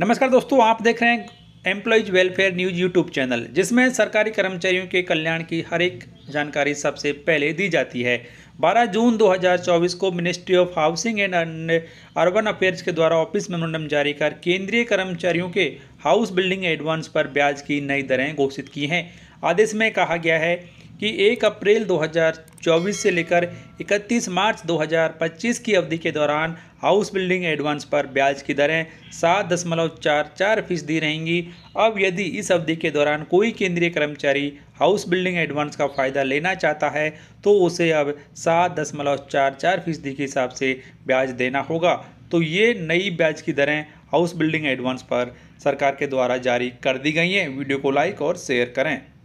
नमस्कार दोस्तों आप देख रहे हैं employees welfare news YouTube channel जिसमें सरकारी कर्मचारियों के कल्याण की हर एक जानकारी सबसे पहले दी जाती है 12 जून 2024 को ministry of housing and urban affairs के द्वारा ऑफिस मेमोरेंडम जारी कर केंद्रीय कर्मचारियों के हाउस बिल्डिंग एडवांस पर ब्याज की नई दरें घोषित की हैं आदेश में कहा गया है कि 1 अप्रैल 2024 से लेकर 31 मार्च 2025 की अवधि के दौरान हाउस बिल्डिंग एडवांस पर ब्याज की दरें सात दशमलव चार चार फीसदी रहेंगी अब यदि इस अवधि के दौरान कोई केंद्रीय कर्मचारी हाउस बिल्डिंग एडवांस का फ़ायदा लेना चाहता है तो उसे अब सात दशमलव चार चार फीसदी के हिसाब से ब्याज देना होगा तो ये नई ब्याज की दरें हाउस बिल्डिंग एडवांस पर सरकार के द्वारा जारी कर दी गई हैं वीडियो को लाइक और शेयर करें